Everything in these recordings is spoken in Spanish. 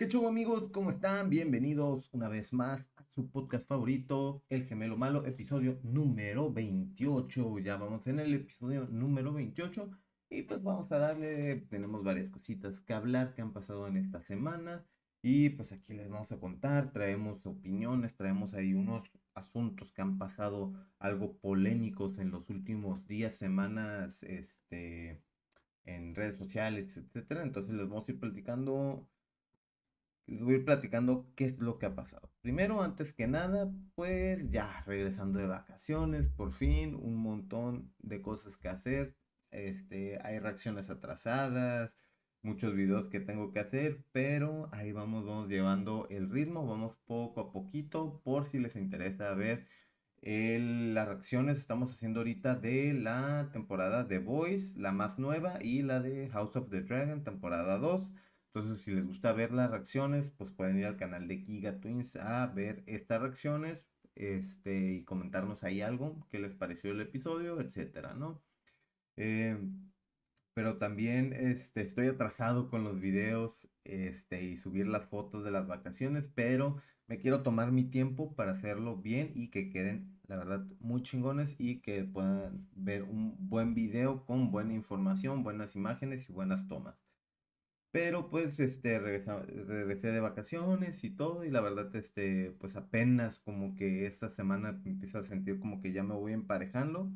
¿Qué chulo amigos? ¿Cómo están? Bienvenidos una vez más a su podcast favorito, El Gemelo Malo, episodio número 28. Ya vamos en el episodio número 28 y pues vamos a darle, tenemos varias cositas que hablar que han pasado en esta semana y pues aquí les vamos a contar, traemos opiniones, traemos ahí unos asuntos que han pasado algo polémicos en los últimos días, semanas, este, en redes sociales, etcétera. Entonces les vamos a ir platicando voy a ir platicando qué es lo que ha pasado. Primero, antes que nada, pues ya regresando de vacaciones, por fin, un montón de cosas que hacer. Este, hay reacciones atrasadas, muchos videos que tengo que hacer, pero ahí vamos, vamos llevando el ritmo, vamos poco a poquito, por si les interesa ver las reacciones estamos haciendo ahorita de la temporada de Voice, la más nueva, y la de House of the Dragon, temporada 2. Entonces, si les gusta ver las reacciones, pues pueden ir al canal de Giga Twins a ver estas reacciones este, y comentarnos ahí algo qué les pareció el episodio, etcétera, ¿no? Eh, pero también este, estoy atrasado con los videos este, y subir las fotos de las vacaciones, pero me quiero tomar mi tiempo para hacerlo bien y que queden, la verdad, muy chingones y que puedan ver un buen video con buena información, buenas imágenes y buenas tomas. Pero pues este regresé de vacaciones y todo y la verdad este pues apenas como que esta semana empiezo a sentir como que ya me voy emparejando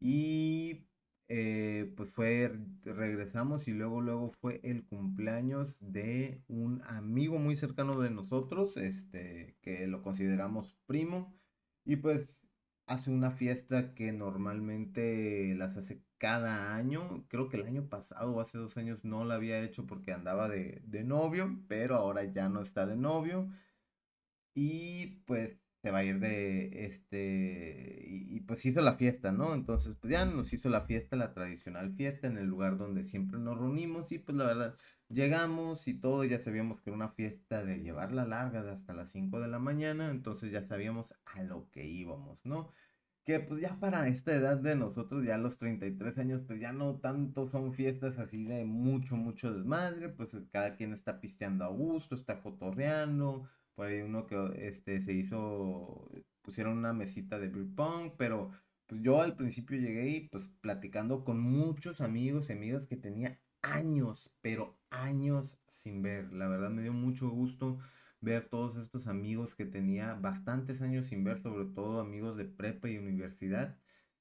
y eh, pues fue regresamos y luego luego fue el cumpleaños de un amigo muy cercano de nosotros este que lo consideramos primo y pues hace una fiesta que normalmente las hace cada año. Creo que el año pasado o hace dos años no la había hecho porque andaba de, de novio, pero ahora ya no está de novio. Y pues se va a ir de este y, pues hizo la fiesta, ¿no? Entonces, pues ya nos hizo la fiesta, la tradicional fiesta en el lugar donde siempre nos reunimos y pues la verdad llegamos y todo, ya sabíamos que era una fiesta de llevarla larga de hasta las 5 de la mañana, entonces ya sabíamos a lo que íbamos, ¿no? que pues ya para esta edad de nosotros, ya los 33 años, pues ya no tanto son fiestas así de mucho, mucho desmadre, pues cada quien está pisteando a gusto, está cotorreando, por ahí uno que este, se hizo, pusieron una mesita de beer pong, pero pues yo al principio llegué y pues platicando con muchos amigos y amigas que tenía años, pero años sin ver, la verdad me dio mucho gusto ver todos estos amigos que tenía bastantes años sin ver, sobre todo amigos de prepa y universidad.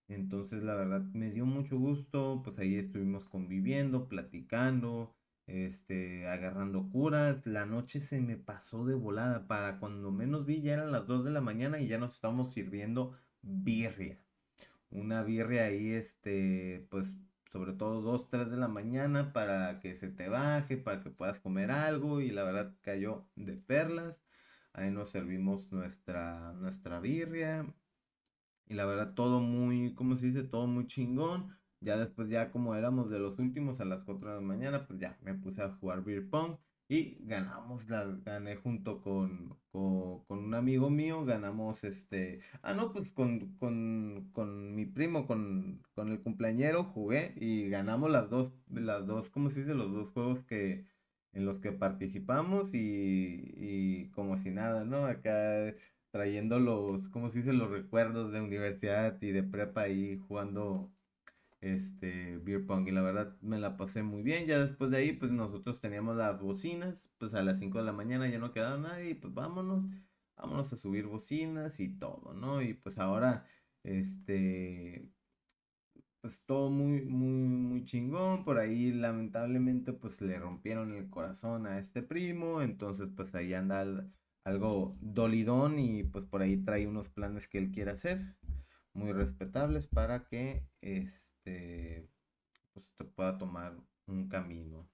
Entonces la verdad me dio mucho gusto, pues ahí estuvimos conviviendo, platicando, este, agarrando curas. La noche se me pasó de volada, para cuando menos vi ya eran las 2 de la mañana y ya nos estábamos sirviendo birria. Una birria ahí, este, pues sobre todo 2, 3 de la mañana para que se te baje, para que puedas comer algo y la verdad cayó de perlas. Ahí nos servimos nuestra, nuestra birria y la verdad todo muy, ¿cómo se dice? Todo muy chingón. Ya después, ya como éramos de los últimos a las 4 de la mañana, pues ya me puse a jugar beer pong. Y ganamos, la gané junto con, un amigo mío, ganamos este, ah no, pues con, mi primo, con, el cumpleañero jugué y ganamos las dos, las dos, ¿cómo se dice? Los dos juegos que, en los que participamos y, y como si nada, ¿no? Acá trayendo los, ¿cómo se dice? Los recuerdos de universidad y de prepa y jugando este, beer pong. Y la verdad me la pasé muy bien. Ya después de ahí, pues nosotros teníamos las bocinas. Pues a las 5 de la mañana ya no quedaba nadie. pues vámonos, vámonos a subir bocinas y todo, ¿no? Y pues ahora, este, pues todo muy, muy, muy chingón. Por ahí, lamentablemente, pues le rompieron el corazón a este primo. Entonces, pues ahí anda algo dolidón y pues por ahí trae unos planes que él quiere hacer muy respetables para que este pues, te pueda tomar un camino.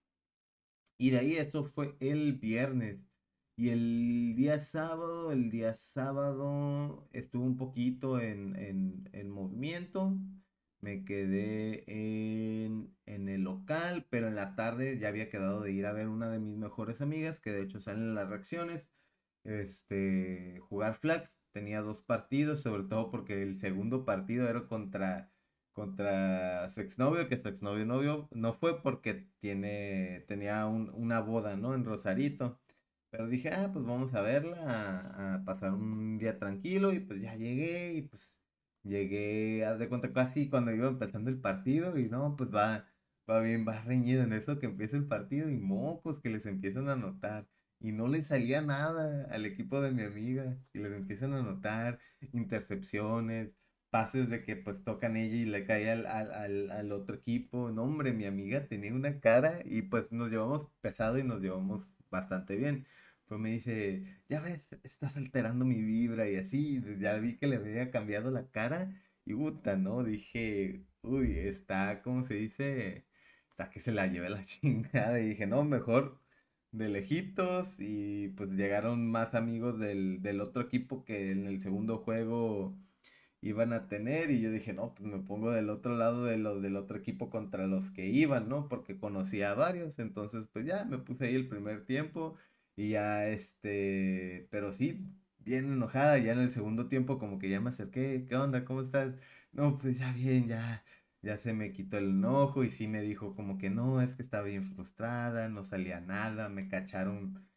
Y de ahí esto fue el viernes. Y el día sábado, el día sábado estuve un poquito en, en, en movimiento. Me quedé en, en, el local, pero en la tarde ya había quedado de ir a ver una de mis mejores amigas, que de hecho salen las reacciones este, jugar flag. Tenía dos partidos, sobre todo porque el segundo partido era contra, contra su exnovio, que su exnovio novio no fue porque tiene, tenía una boda, ¿no? En Rosarito. Pero dije, ah, pues vamos a verla, a, pasar un día tranquilo y pues ya llegué y pues llegué, de cuenta, casi cuando iba empezando el partido y no, pues va, va bien, va reñido en eso que empieza el partido y mocos que les empiezan a notar y no le salía nada al equipo de mi amiga. Y les empiezan a notar intercepciones, pases de que pues tocan ella y le cae al, otro equipo. No, hombre, mi amiga tenía una cara y pues nos llevamos pesado y nos llevamos bastante bien. Pues me dice, ya ves, estás alterando mi vibra y así. Ya vi que le había cambiado la cara y puta, ¿no? Dije, uy, está, ¿cómo se dice? Está que se la lleve la chingada. Y dije, no, mejor de lejitos y pues llegaron más amigos del, otro equipo que en el segundo juego iban a tener y yo dije, no, pues me pongo del otro lado de del otro equipo contra los que iban, ¿no? Porque conocía a varios, entonces pues ya me puse ahí el primer tiempo y ya este, pero sí, bien enojada, ya en el segundo tiempo como que ya me acerqué, ¿qué onda? ¿Cómo estás? No, pues ya bien, ya ya se me quitó el enojo y sí me dijo como que no, es que estaba bien frustrada, no salía nada, me cacharon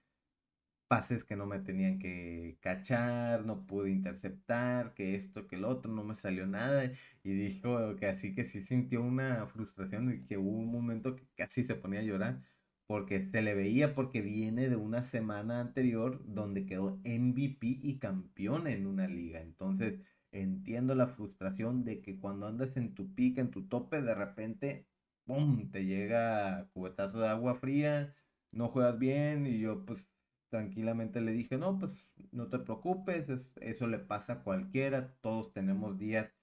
pases que no me tenían que cachar, no pude interceptar, que esto, que el otro, no me salió nada. Y dijo que así que sí sintió una frustración y que hubo un momento que casi se ponía a llorar porque se le veía porque viene de una semana anterior donde quedó MVP y campeón en una liga. Entonces, entiendo la frustración de que cuando andas en tu pica, en tu tope, de repente, ¡pum!, te llega cubetazo de agua fría, no juegas bien y yo pues tranquilamente le dije, no, pues no te preocupes, eso le pasa a cualquiera, todos tenemos días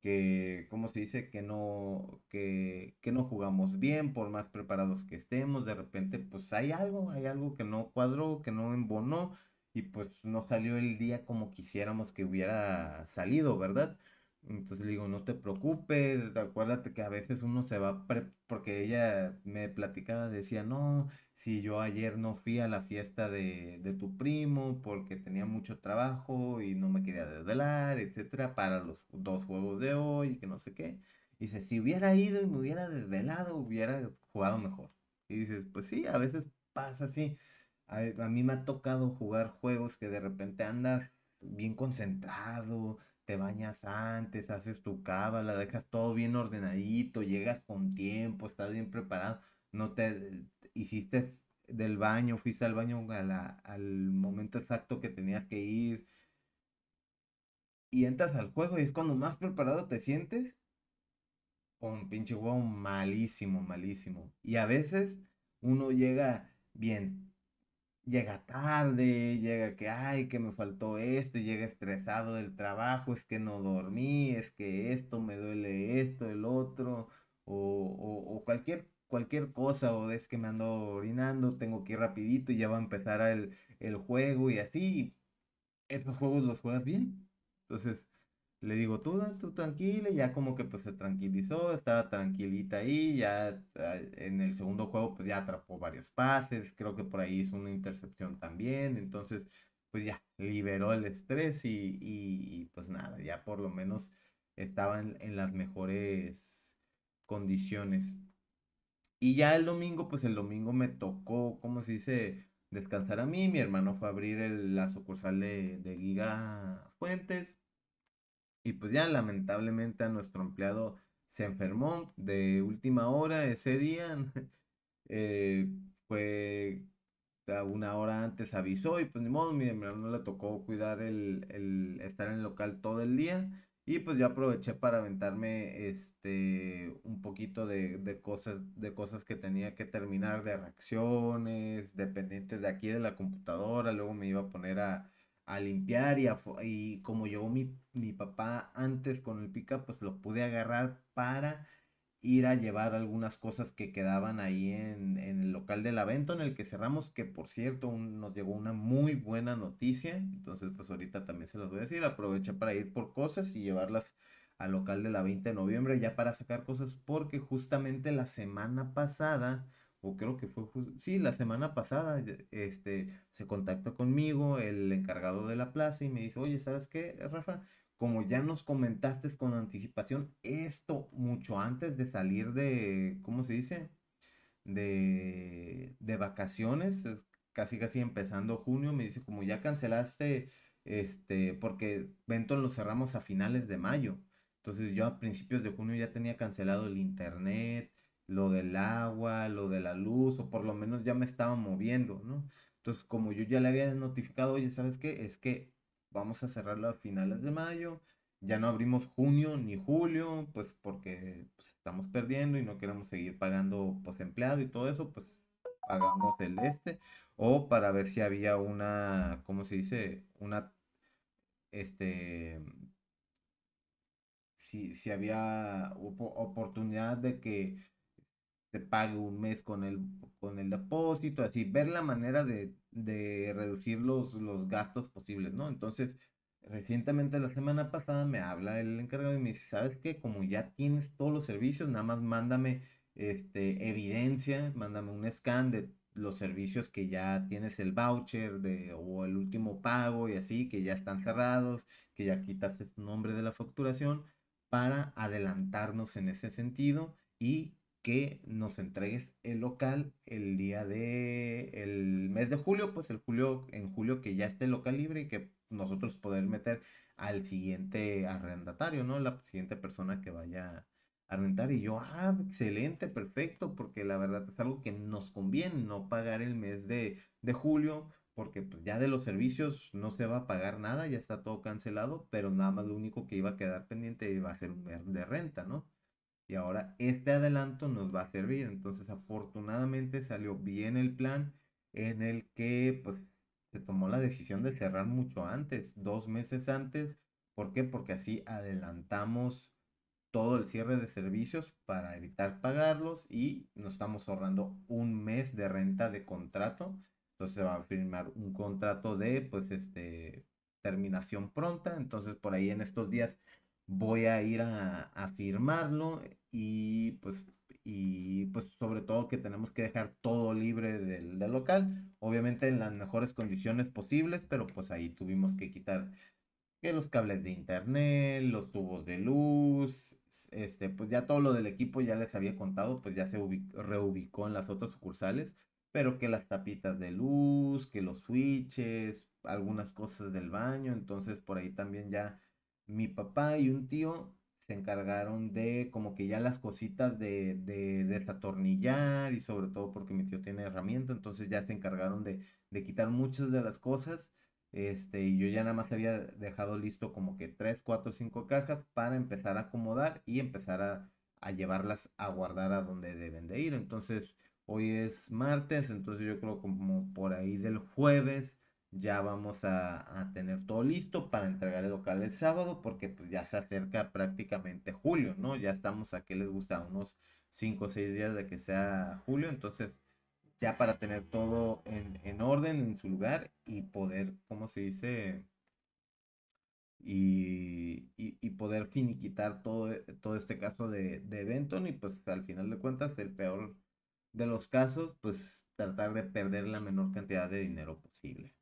que, ¿cómo se dice? Que no, que, que no jugamos bien, por más preparados que estemos, de repente pues hay algo, hay algo que no cuadró, que no embonó y pues no salió el día como quisiéramos que hubiera salido, ¿verdad? Entonces le digo, no te preocupes, acuérdate que a veces uno se va, porque ella me platicaba, decía, no, si yo ayer no fui a la fiesta de, tu primo porque tenía mucho trabajo y no me quería desvelar, etcétera, para los dos juegos de hoy, que no sé qué. Y dice, si hubiera ido y me hubiera desvelado, hubiera jugado mejor. Y dices, pues sí, a veces pasa así. A, mí me ha tocado jugar juegos que de repente andas bien concentrado, te bañas antes, haces tu cábala, dejas todo bien ordenadito, llegas con tiempo, estás bien preparado, no te hiciste del baño, fuiste al baño al momento exacto que tenías que ir. Y entras al juego y es cuando más preparado te sientes un pinche juego malísimo, malísimo. Y a veces uno llega bien llega tarde, llega que, ay, que me faltó esto, llega estresado del trabajo, es que no dormí, es que esto, me duele esto, el otro, o, o, o cualquier, cualquier cosa, o es que me ando orinando, tengo que ir rapidito y ya va a empezar el, el juego y así. Estos juegos los juegas bien. Entonces, le digo, tú, tú tranquila, ya como que pues se tranquilizó, estaba tranquilita ahí, ya ah, en el segundo juego pues ya atrapó varios pases, creo que por ahí hizo una intercepción también, entonces pues ya liberó el estrés y, pues nada, ya por lo menos estaba en, las mejores condiciones. Y ya el domingo, pues el domingo me tocó, como se dice? Descansar a mí, mi hermano fue a abrir la sucursal de, de Giga Fuentes y pues ya lamentablemente a nuestro empleado se enfermó de última hora ese día. Eh, fue una hora antes avisó y pues ni modo, mi hermano le tocó cuidar el, estar en el local todo el día. Y pues yo aproveché para aventarme este un poquito de cosas, de cosas que tenía que terminar, de reacciones, dependientes de aquí de la computadora, luego me iba a poner a, a limpiar y, como llegó mi, papá antes con el pica, pues lo pude agarrar para ir a llevar algunas cosas que quedaban ahí en, el local del evento en el que cerramos, que por cierto nos llegó una muy buena noticia, entonces pues ahorita también se las voy a decir, aproveché para ir por cosas y llevarlas al local de la 20 de noviembre ya para sacar cosas porque justamente la semana pasada o creo que fue sí, la semana pasada, eh, este, se contactó conmigo el encargado de la plaza y me dice, oye, ¿sabes qué, Rafa? Como ya nos comentaste con anticipación esto mucho antes de salir de, ¿cómo se dice? De, de vacaciones, casi casi empezando junio, me dice, como ya cancelaste, este, porque Bento lo cerramos a finales de mayo. Entonces yo a principios de junio ya tenía cancelado el internet, lo del agua, lo de la luz, o por lo menos ya me estaba moviendo, ¿no? Entonces, como yo ya le había notificado, oye, ¿sabes qué? Es que vamos a cerrarlo a finales de mayo, ya no abrimos junio ni julio, pues porque pues, estamos perdiendo y no queremos seguir pagando pues empleado y todo eso, pues pagamos el este, o para ver si había una, ¿cómo se dice? Una, este, si, había oportunidad de que se pague un mes con el, con el depósito, así, ver la manera de, reducir los, gastos posibles, ¿no? Entonces, recientemente la semana pasada me habla el encargado y me dice, ¿sabes qué? Como ya tienes todos los servicios, nada más mándame este, evidencia, mándame un scan de los servicios que ya tienes el voucher de, o el último pago y así, que ya están cerrados, que ya quitas el nombre de la facturación para adelantarnos en ese sentido y que nos entregues el local el día de el mes de julio, pues el julio en julio que ya esté el local libre y que nosotros poder meter al siguiente arrendatario, ¿no? La siguiente persona que vaya a rentar y yo, ah, excelente, perfecto, porque la verdad es algo que nos conviene no pagar el mes de, de julio, porque pues, ya de los servicios no se va a pagar nada, ya está todo cancelado, pero nada más lo único que iba a quedar pendiente iba a ser un mes de renta, ¿no? Y ahora este adelanto nos va a servir. Entonces, afortunadamente salió bien el plan en el que pues se tomó la decisión de cerrar mucho antes, dos meses antes. ¿Por qué? Porque así adelantamos todo el cierre de servicios para evitar pagarlos y nos estamos ahorrando un mes de renta de contrato. Entonces se va a firmar un contrato de pues este terminación pronta. Entonces por ahí en estos días voy a ir a, firmarlo y pues y pues sobre todo que tenemos que dejar todo libre del, local, obviamente en las mejores condiciones posibles, pero pues ahí tuvimos que quitar que los cables de internet, los tubos de luz, este, pues ya todo lo del equipo ya les había contado, pues ya se reubicó en las otras sucursales, pero que las tapitas de luz, que los switches, algunas cosas del baño, entonces por ahí también ya mi papá y un tío se encargaron de como que ya las cositas de, de, desatornillar y sobre todo porque mi tío tiene herramienta, entonces ya se encargaron de, de, quitar muchas de las cosas. Este, y yo ya nada más había dejado listo como que 3, 4, 5 cajas para empezar a acomodar y empezar a, a llevarlas a guardar a donde deben de ir. Entonces, hoy es martes, entonces yo creo como por ahí del jueves ya vamos a, tener todo listo para entregar el local el sábado porque pues ya se acerca prácticamente julio, ¿no? Ya estamos a que les gusta unos 5 o 6 días de que sea julio, entonces ya para tener todo en, orden, en su lugar y poder, ¿cómo se dice? Y, poder finiquitar todo, todo este caso de, de Benton y pues al final de cuentas el peor de los casos, pues tratar de perder la menor cantidad de dinero posible.